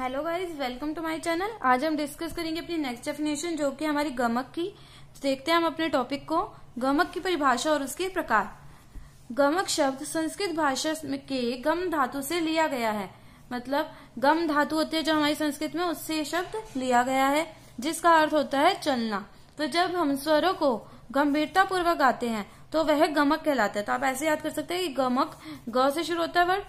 hello guys welcome to my channel आज हम discuss करेंगे अपनी नेक्स्ट डेफिनेशन जो कि हमारी गमक की तो देखते हैं हम अपने टॉपिक को गमक की परिभाषा और उसके प्रकार गमक शब्द संस्कृत भाषा के गम धातु से लिया गया है मतलब गम धातु होती है जो हमारी संस्कृत में उससे शब्द लिया गया है जिसका अर्थ होता है चलना तो जब हम स्वरों को गंभीरता पूर्वक गाते हैं तो वह गमक कहलाता है तो आप ऐसे याद कर सकते हैं कि गमक ग से शुरू होता है वर्ड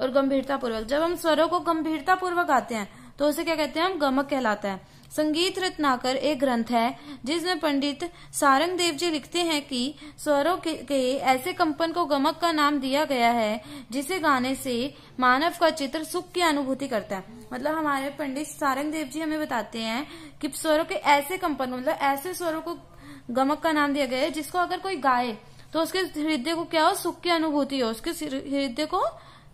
और गंभीरता पूर्वक जब हम स्वरों को गंभीरता पूर्वक गाते हैं तो उसे क्या कहते हैं हम गमक कहलाता है संगीत रत्नाकर एक ग्रंथ है जिसमें पंडित सारंग देव जी लिखते हैं कि स्वरों के, के ऐसे कंपन को गमक का नाम दिया गया है जिसे गाने से मानव का चित्र सुख की अनुभूति करता है मतलब हमारे पंडित सारंग देव जी हमें बताते हैं कि स्वरों के ऐसे कंपन मतलब ऐसे स्वरों को गमक का नाम दिया गया है जिसको अगर कोई गाए तो उसके हृदय को क्या हो सुख की अनुभूति हो उसके हृदय को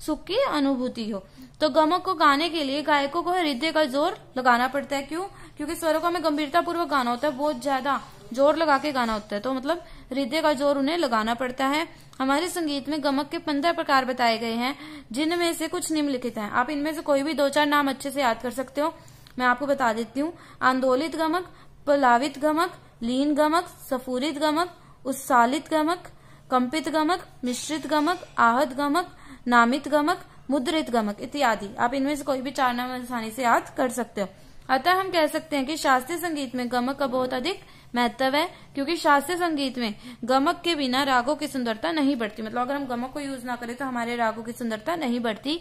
सुख की अनुभूति हो तो गमक को गाने के लिए गायकों को हृदय का जोर लगाना पड़ता है क्यों क्योंकि स्वरों को हमें गंभीरता पूर्वक गाना होता है बहुत ज्यादा जोर लगा के गाना होता है तो मतलब हृदय का जोर उन्हें लगाना पड़ता है हमारे संगीत में गमक के पंद्रह प्रकार बताए गए हैं जिनमें से कुछ निम्नलिखित हैं आप इनमें से कोई भी दो चार नाम अच्छे से याद कर सकते हो मैं आपको बता देती हूँ आंदोलित गमक पलावित गमक लीन गमक सफूरित गमक उत्सालित गमक कंपित गमक मिश्रित गमक आहत गमक नामित गमक मुद्रित गमक इत्यादि आप इनमें से कोई भी चार नाम आसानी से याद कर सकते हो अतः हम कह सकते हैं कि शास्त्रीय संगीत में गमक का बहुत अधिक महत्व है क्योंकि शास्त्रीय संगीत में गमक के बिना रागों की सुंदरता नहीं बढ़ती मतलब अगर हम गमक को यूज ना करें तो हमारे रागों की सुंदरता नहीं बढ़ती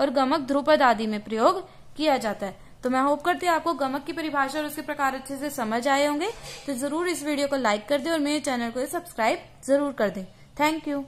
और गमक ध्रुपद आदि में प्रयोग किया जाता है तो मैं होप करती हूँ आपको गमक की परिभाषा और उसके प्रकार अच्छे से समझ आए होंगे तो जरूर इस वीडियो को लाइक कर दे और मेरे चैनल को सब्सक्राइब जरूर कर दे थैंक यू